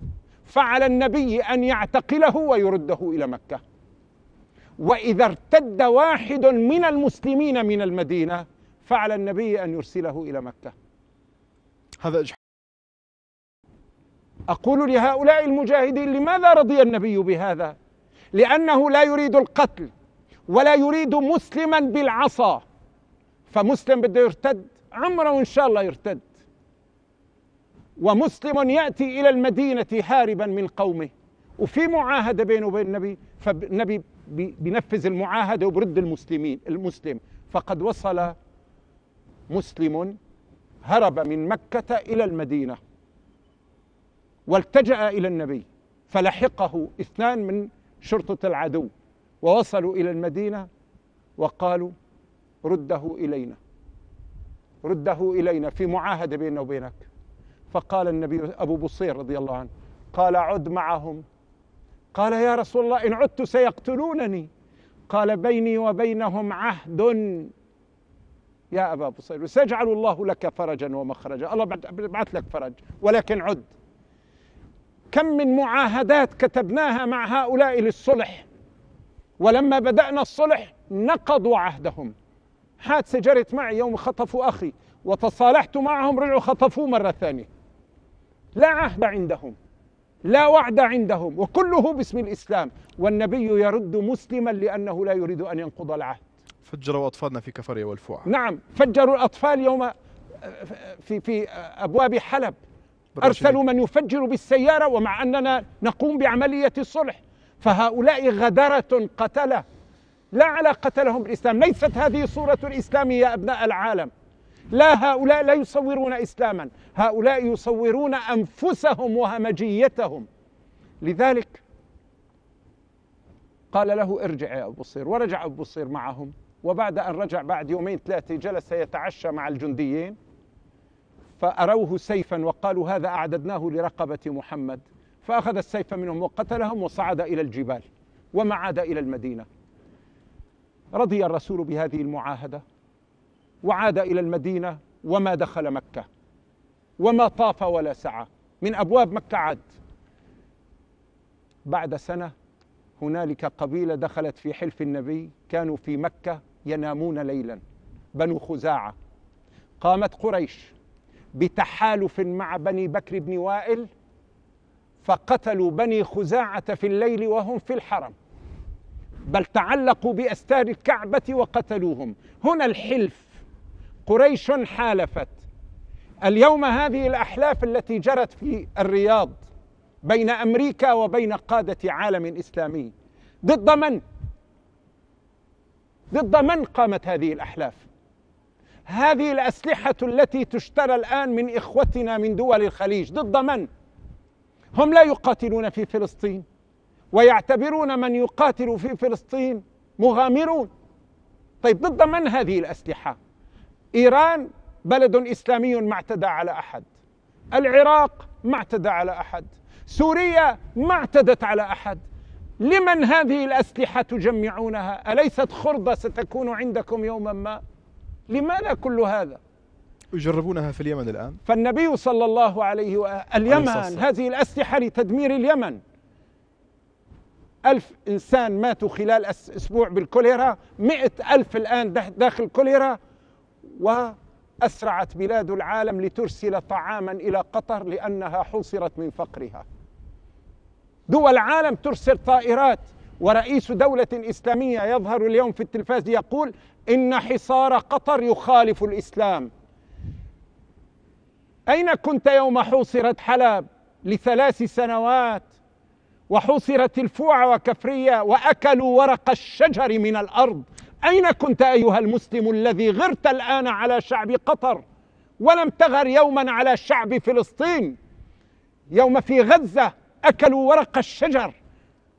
فعلى النبي ان يعتقله ويرده الى مكه واذا ارتد واحد من المسلمين من المدينه فعلى النبي ان يرسله الى مكه هذا اجح اقول لهؤلاء المجاهدين لماذا رضي النبي بهذا لانه لا يريد القتل ولا يريد مسلما بالعصا فمسلم بده يرتد عمره ان شاء الله يرتد ومسلم يأتي إلى المدينة هاربا من قومه وفي معاهدة بينه وبين النبي فالنبي بينفذ المعاهدة وبرد المسلمين المسلم فقد وصل مسلم هرب من مكة إلى المدينة والتجأ إلى النبي فلحقه اثنان من شرطة العدو ووصلوا إلى المدينة وقالوا رده إلينا رده إلينا في معاهدة بيننا وبينك فقال النبي أبو بصير رضي الله عنه قال عد معهم قال يا رسول الله إن عدت سيقتلونني قال بيني وبينهم عهد يا أبا بصير سيجعل الله لك فرجا ومخرجا الله بعث لك فرج ولكن عد كم من معاهدات كتبناها مع هؤلاء للصلح ولما بدأنا الصلح نقضوا عهدهم حادثة جرت معي يوم خطفوا أخي وتصالحت معهم رجعوا خطفوه مرة ثانية لا عهد عندهم لا وعد عندهم وكله باسم الإسلام والنبي يرد مسلما لأنه لا يريد أن ينقض العهد فجروا أطفالنا في كفرية والفوع نعم فجروا الأطفال يوم آه، في, في آه، أبواب حلب أرسلوا من يفجر بالسيارة ومع أننا نقوم بعملية الصلح فهؤلاء غدرة قتلة لا علاقة لهم بالإسلام ليست هذه صورة الإسلام يا أبناء العالم لا هؤلاء لا يصورون اسلاما هؤلاء يصورون انفسهم وهمجيتهم لذلك قال له ارجع يا ابو بصير ورجع ابو بصير معهم وبعد ان رجع بعد يومين ثلاثه جلس يتعشى مع الجنديين فاروه سيفا وقالوا هذا اعددناه لرقبه محمد فاخذ السيف منهم وقتلهم وصعد الى الجبال وما عاد الى المدينه رضي الرسول بهذه المعاهده وعاد الى المدينه وما دخل مكه وما طاف ولا سعى من ابواب مكه عاد بعد سنه هنالك قبيله دخلت في حلف النبي كانوا في مكه ينامون ليلا بنو خزاعه قامت قريش بتحالف مع بني بكر بن وائل فقتلوا بني خزاعه في الليل وهم في الحرم بل تعلقوا باستار الكعبه وقتلوهم هنا الحلف قريش حالفت اليوم هذه الاحلاف التي جرت في الرياض بين امريكا وبين قاده عالم اسلامي ضد من ضد من قامت هذه الاحلاف هذه الاسلحه التي تشترى الان من اخوتنا من دول الخليج ضد من هم لا يقاتلون في فلسطين ويعتبرون من يقاتل في فلسطين مغامرون طيب ضد من هذه الاسلحه إيران بلد إسلامي ما اعتدى على أحد العراق ما اعتدى على أحد سوريا ما اعتدت على أحد لمن هذه الأسلحة تجمعونها أليست خرضة ستكون عندكم يوما ما لماذا كل هذا يجربونها في اليمن الآن فالنبي صلى الله عليه وآله اليمن هذه الأسلحة لتدمير اليمن ألف إنسان ماتوا خلال أسبوع بالكوليرا مئة ألف الآن داخل الكوليرا وأسرعت بلاد العالم لترسل طعاما إلى قطر لأنها حوصرت من فقرها دول العالم ترسل طائرات ورئيس دولة إسلامية يظهر اليوم في التلفاز يقول إن حصار قطر يخالف الإسلام أين كنت يوم حوصرت حلب لثلاث سنوات وحوصرت الفوع وكفرية وأكلوا ورق الشجر من الأرض أين كنت أيها المسلم الذي غرت الآن على شعب قطر ولم تغر يوما على شعب فلسطين يوم في غزة أكلوا ورق الشجر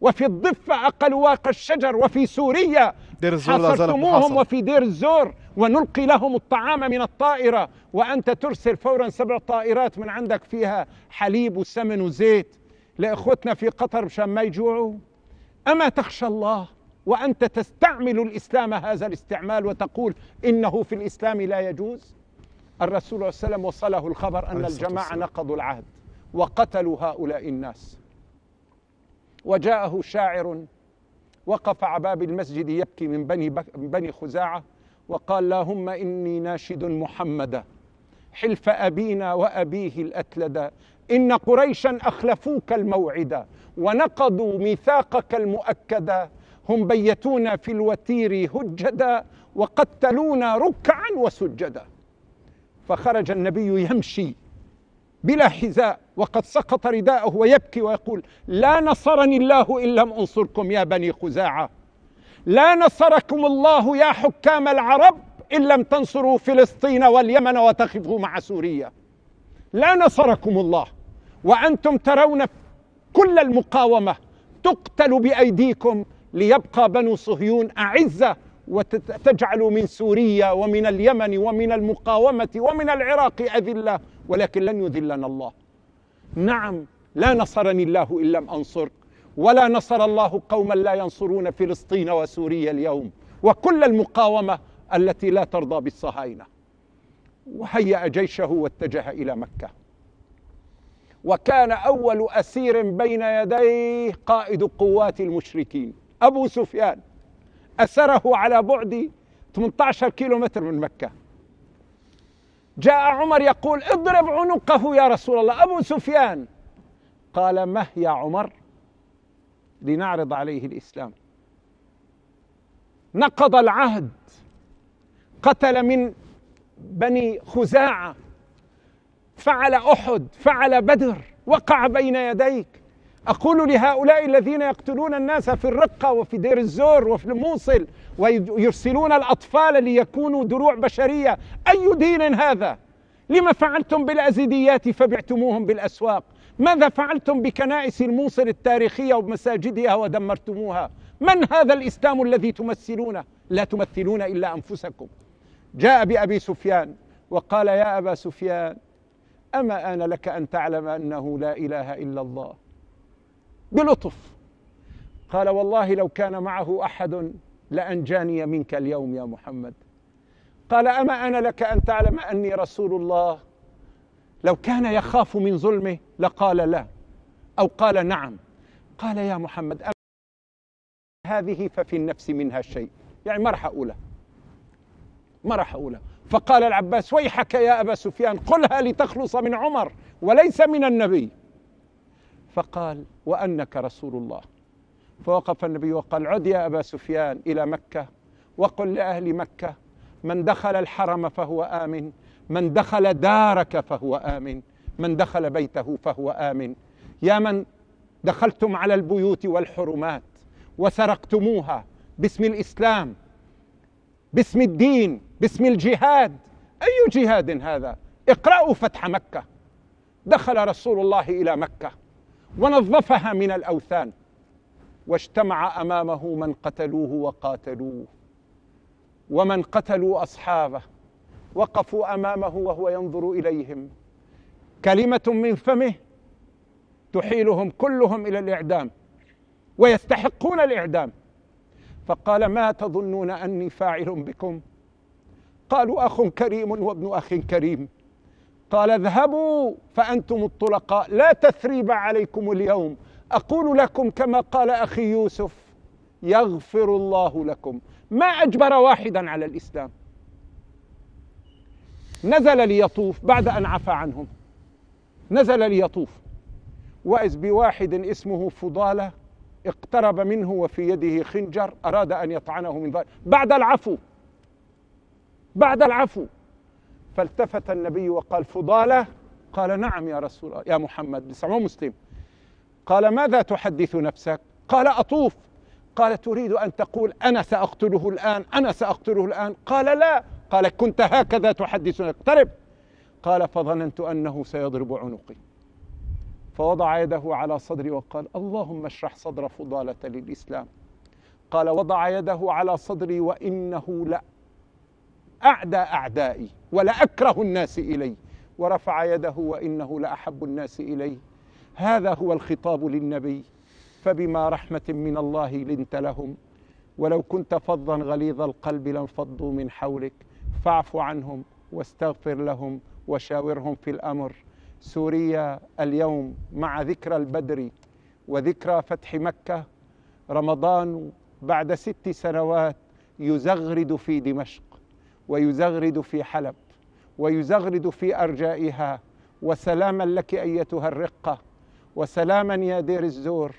وفي الضفة أقلوا ورق الشجر وفي سوريا حاصرتموهم وفي دير الزور ونلقي لهم الطعام من الطائرة وأنت ترسل فورا سبع طائرات من عندك فيها حليب وسمن وزيت لإخوتنا في قطر مشان ما يجوعوا أما تخشى الله وانت تستعمل الاسلام هذا الاستعمال وتقول انه في الاسلام لا يجوز الرسول صلى الله عليه وسلم وصله الخبر ان الجماعه نقضوا العهد وقتلوا هؤلاء الناس وجاءه شاعر وقف على باب المسجد يبكي من بني من بني خزاعه وقال اللهم اني ناشد محمدا حلف ابينا وابيه الاتلدا ان قريشا اخلفوك الموعدا ونقضوا ميثاقك المؤكدا هم بيتونا في الوتير هجدا وقتلونا ركعا وسجدا فخرج النبي يمشي بلا حذاء وقد سقط رداءه ويبكي ويقول لا نصرني الله ان لم انصركم يا بني خزاعه لا نصركم الله يا حكام العرب ان لم تنصروا فلسطين واليمن وتخفوا مع سوريا لا نصركم الله وانتم ترون كل المقاومه تقتل بايديكم ليبقى بنو صهيون أعزة وتجعل من سوريا ومن اليمن ومن المقاومة ومن العراق أذلة ولكن لن يذلنا الله نعم لا نصرني الله إن لم أنصر ولا نصر الله قوما لا ينصرون فلسطين وسوريا اليوم وكل المقاومة التي لا ترضى بالصهاينة وهيأ جيشه واتجه إلى مكة وكان أول أسير بين يديه قائد قوات المشركين أبو سفيان أسره على بعد 18 كيلو متر من مكة جاء عمر يقول اضرب عنقه يا رسول الله أبو سفيان قال مه يا عمر لنعرض عليه الإسلام نقض العهد قتل من بني خزاعة فعل أحد فعل بدر وقع بين يديك أقول لهؤلاء الذين يقتلون الناس في الرقة وفي دير الزور وفي الموصل ويرسلون الأطفال ليكونوا دروع بشرية أي دين هذا؟ لما فعلتم بالأزيديات فبعتموهم بالأسواق؟ ماذا فعلتم بكنائس الموصل التاريخية ومساجدها ودمرتموها؟ من هذا الإسلام الذي تمثلونه؟ لا تمثلون إلا أنفسكم جاء بأبي سفيان وقال يا أبا سفيان أما آن لك أن تعلم أنه لا إله إلا الله بلطف قال والله لو كان معه احد لانجاني منك اليوم يا محمد قال اما انا لك ان تعلم اني رسول الله لو كان يخاف من ظلمه لقال لا او قال نعم قال يا محمد أما هذه ففي النفس منها شيء يعني ما راح اقولها ما راح اقولها فقال العباس ويحك يا ابا سفيان قلها لتخلص من عمر وليس من النبي فقال وانك رسول الله فوقف النبي وقال عد يا ابا سفيان الى مكه وقل لاهل مكه من دخل الحرم فهو امن من دخل دارك فهو امن من دخل بيته فهو امن يا من دخلتم على البيوت والحرمات وسرقتموها باسم الاسلام باسم الدين باسم الجهاد اي جهاد هذا اقرأوا فتح مكة دخل رسول الله إلى مكة ونظفها من الاوثان واجتمع امامه من قتلوه وقاتلوه ومن قتلوا اصحابه وقفوا امامه وهو ينظر اليهم كلمه من فمه تحيلهم كلهم الى الاعدام ويستحقون الاعدام فقال ما تظنون اني فاعل بكم قالوا اخ كريم وابن اخ كريم قال اذهبوا فأنتم الطلقاء لا تثريب عليكم اليوم أقول لكم كما قال أخي يوسف يغفر الله لكم ما أجبر واحدا على الإسلام نزل ليطوف بعد أن عفى عنهم نزل ليطوف وإذ بواحد اسمه فضالة اقترب منه وفي يده خنجر أراد أن يطعنه من ذلك بعد العفو بعد العفو فالتفت النبي وقال فضالة قال نعم يا رسول الله يا محمد لسمعه مسلم قال ماذا تحدث نفسك قال أطوف قال تريد أن تقول أنا سأقتله الآن أنا سأقتله الآن قال لا قال كنت هكذا تحدثني اقترب قال فظننت أنه سيضرب عنقي فوضع يده على صدري وقال اللهم اشرح صدر فضالة للإسلام قال وضع يده على صدري وإنه لا أعدى أعدائي ولا أكره الناس إلي ورفع يده وإنه لأحب الناس إليه هذا هو الخطاب للنبي فبما رحمة من الله لنت لهم ولو كنت فظا غليظ القلب لانفضوا من حولك فاعف عنهم واستغفر لهم وشاورهم في الأمر سوريا اليوم مع ذكرى البدر وذكرى فتح مكة رمضان بعد ست سنوات يزغرد في دمشق ويزغرد في حلب ويزغرد في ارجائها وسلاما لك ايتها الرقه وسلاما يا دير الزور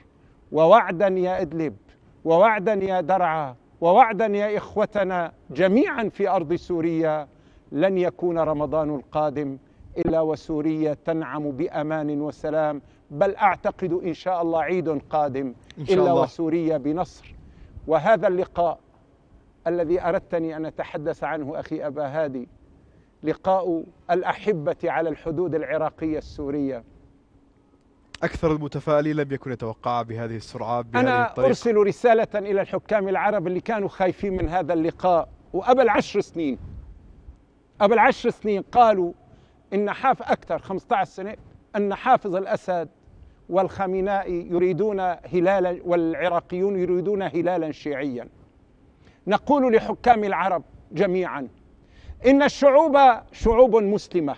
ووعدا يا ادلب ووعدا يا درعا ووعدا يا اخوتنا جميعا في ارض سوريا لن يكون رمضان القادم الا وسوريا تنعم بامان وسلام بل اعتقد ان شاء الله عيد قادم إن شاء الا الله. وسوريا بنصر وهذا اللقاء الذي اردتني ان اتحدث عنه اخي ابا هادي لقاء الاحبه على الحدود العراقيه السوريه اكثر المتفائلين لم يكن يتوقع بهذه السرعه بهذه انا الطريق. ارسل رساله الى الحكام العرب اللي كانوا خايفين من هذا اللقاء وقبل عشر سنين قبل عشر سنين قالوا ان حاف اكثر 15 سنه ان حافظ الاسد والخامنائي يريدون هلالا والعراقيون يريدون هلالا شيعيا نقول لحكام العرب جميعا ان الشعوب شعوب مسلمه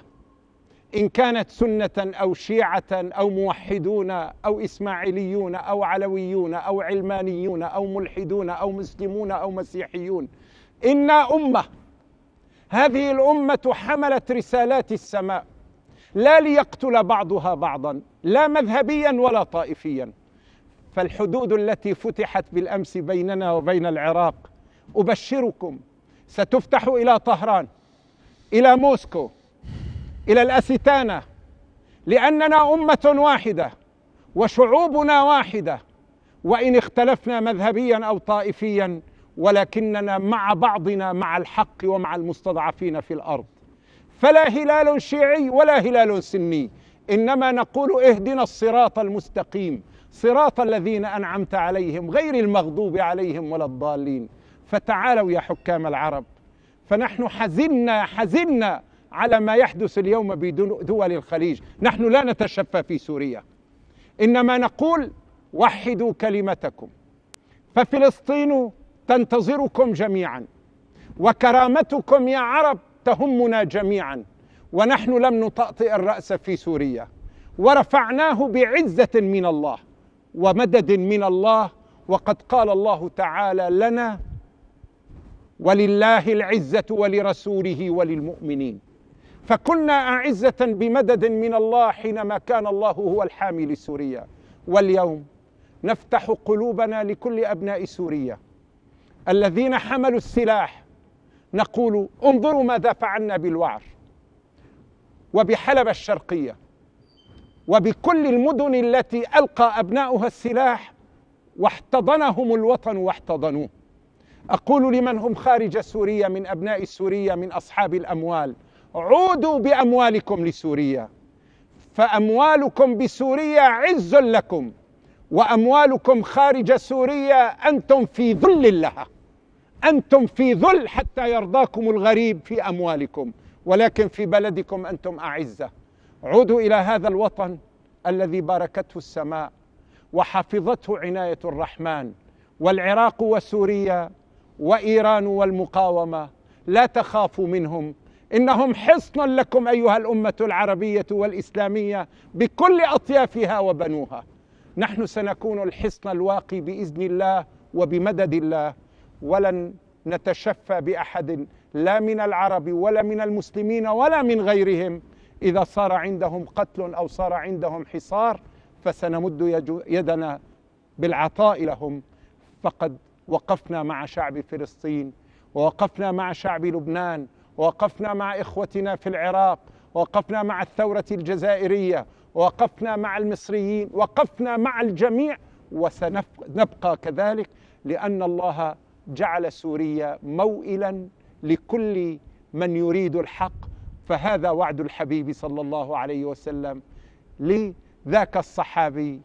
ان كانت سنه او شيعه او موحدون او اسماعيليون او علويون او علمانيون او ملحدون او مسلمون او مسيحيون انا امه هذه الامه حملت رسالات السماء لا ليقتل بعضها بعضا لا مذهبيا ولا طائفيا فالحدود التي فتحت بالامس بيننا وبين العراق أبشركم ستفتح إلى طهران إلى موسكو إلى الأستانة لأننا أمة واحدة وشعوبنا واحدة وإن اختلفنا مذهبيا أو طائفيا ولكننا مع بعضنا مع الحق ومع المستضعفين في الأرض فلا هلال شيعي ولا هلال سني انما نقول اهدنا الصراط المستقيم صراط الذين انعمت عليهم غير المغضوب عليهم ولا الضالين فتعالوا يا حكام العرب فنحن حزنا حزنا على ما يحدث اليوم بدول الخليج نحن لا نتشفى في سوريا انما نقول وحدوا كلمتكم ففلسطين تنتظركم جميعا وكرامتكم يا عرب تهمنا جميعا ونحن لم نطأطئ الرأس في سوريا ورفعناه بعزة من الله ومدد من الله وقد قال الله تعالى لنا ولله العزه ولرسوله وللمؤمنين فكنا اعزه بمدد من الله حينما كان الله هو الحامي لسوريا واليوم نفتح قلوبنا لكل ابناء سوريا الذين حملوا السلاح نقول انظروا ماذا فعلنا بالوعر وبحلب الشرقيه وبكل المدن التي القى ابناؤها السلاح واحتضنهم الوطن واحتضنوه أقول لمن هم خارج سوريا من أبناء سوريا من أصحاب الأموال عودوا بأموالكم لسوريا فأموالكم بسوريا عز لكم وأموالكم خارج سوريا أنتم في ذل لها أنتم في ذل حتى يرضاكم الغريب في أموالكم ولكن في بلدكم أنتم أعزة عودوا إلى هذا الوطن الذي باركته السماء وحفظته عناية الرحمن والعراق وسوريا وايران والمقاومه لا تخافوا منهم انهم حصن لكم ايها الامه العربيه والاسلاميه بكل اطيافها وبنوها نحن سنكون الحصن الواقي باذن الله وبمدد الله ولن نتشفى باحد لا من العرب ولا من المسلمين ولا من غيرهم اذا صار عندهم قتل او صار عندهم حصار فسنمد يدنا بالعطاء لهم فقد وقفنا مع شعب فلسطين ووقفنا مع شعب لبنان ووقفنا مع إخوتنا في العراق ووقفنا مع الثورة الجزائرية ووقفنا مع المصريين وقفنا مع الجميع وسنبقى كذلك لأن الله جعل سوريا موئلا لكل من يريد الحق فهذا وعد الحبيب صلى الله عليه وسلم لذاك الصحابي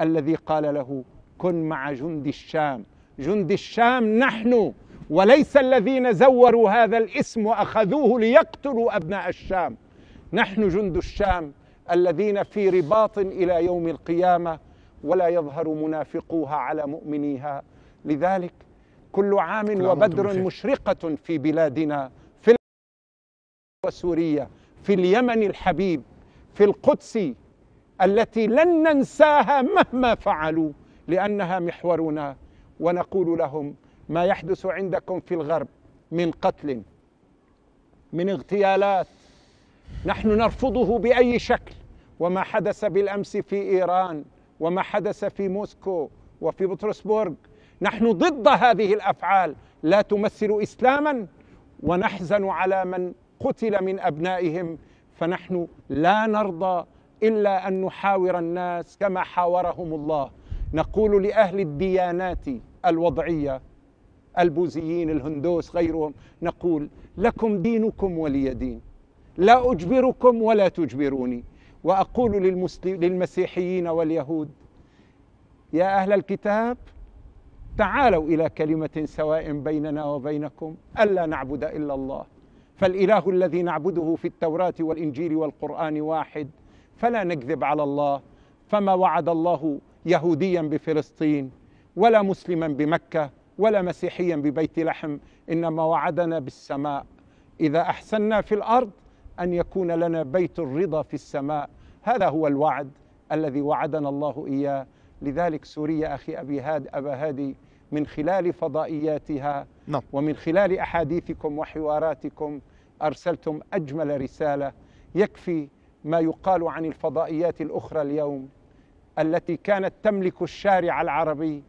الذي قال له كن مع جند الشام جند الشام نحن وليس الذين زوروا هذا الاسم واخذوه ليقتلوا ابناء الشام نحن جند الشام الذين في رباط الى يوم القيامه ولا يظهر منافقوها على مؤمنيها لذلك كل عام وبدر مشرقه في بلادنا في وسوريا في اليمن الحبيب في القدس التي لن ننساها مهما فعلوا لانها محورنا ونقول لهم ما يحدث عندكم في الغرب من قتل من اغتيالات نحن نرفضه باي شكل وما حدث بالامس في ايران وما حدث في موسكو وفي بطرسبورغ نحن ضد هذه الافعال لا تمثل اسلاما ونحزن على من قتل من ابنائهم فنحن لا نرضى الا ان نحاور الناس كما حاورهم الله نقول لاهل الديانات الوضعيه البوذيين الهندوس غيرهم نقول لكم دينكم ولي دين لا اجبركم ولا تجبروني واقول للمسيحيين واليهود يا اهل الكتاب تعالوا الى كلمه سواء بيننا وبينكم الا نعبد الا الله فالاله الذي نعبده في التوراه والانجيل والقران واحد فلا نكذب على الله فما وعد الله يهوديا بفلسطين ولا مسلما بمكه ولا مسيحيا ببيت لحم انما وعدنا بالسماء اذا احسنا في الارض ان يكون لنا بيت الرضا في السماء هذا هو الوعد الذي وعدنا الله اياه لذلك سوريا اخي ابي هاد ابا هادي من خلال فضائياتها نعم. ومن خلال احاديثكم وحواراتكم ارسلتم اجمل رساله يكفي ما يقال عن الفضائيات الاخرى اليوم التي كانت تملك الشارع العربي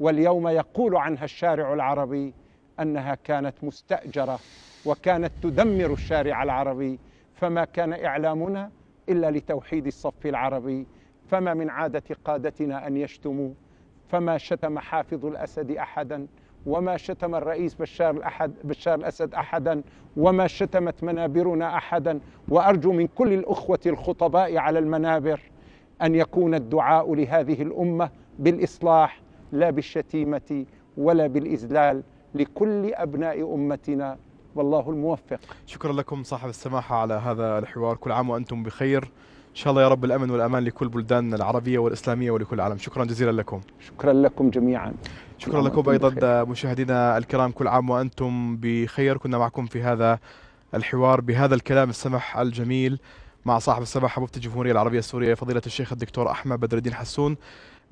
واليوم يقول عنها الشارع العربي انها كانت مستاجره وكانت تدمر الشارع العربي فما كان اعلامنا الا لتوحيد الصف العربي فما من عاده قادتنا ان يشتموا فما شتم حافظ الاسد احدا وما شتم الرئيس بشار الأحد بشار الأسد أحدا وما شتمت منابرنا أحدا وأرجو من كل الأخوة الخطباء على المنابر ان يكون الدعاء لهذه الامه بالاصلاح لا بالشتيمه ولا بالاذلال لكل ابناء امتنا والله الموفق شكرا لكم صاحب السماحه على هذا الحوار كل عام وانتم بخير ان شاء الله يا رب الامن والامان لكل بلداننا العربيه والاسلاميه ولكل العالم شكرا جزيلا لكم شكرا لكم جميعا شكرا لكم ايضا مشاهدينا الكرام كل عام وانتم بخير كنا معكم في هذا الحوار بهذا الكلام السمح الجميل مع صاحب السماحه مفتي الجمهوريه العربيه السوريه فضيله الشيخ الدكتور احمد بدر الدين حسون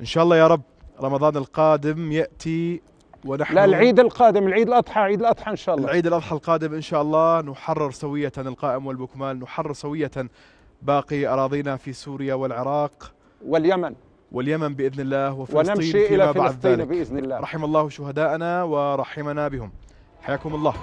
ان شاء الله يا رب رمضان القادم ياتي ونحن لا العيد القادم العيد الاضحى عيد الاضحى ان شاء الله العيد الاضحى القادم ان شاء الله نحرر سويه القائم والبكمال نحرر سويه باقي اراضينا في سوريا والعراق واليمن واليمن باذن الله وفلسطين ونمشي فيما الى بعد فلسطين ذلك. باذن الله رحم الله شهداءنا ورحمنا بهم حياكم الله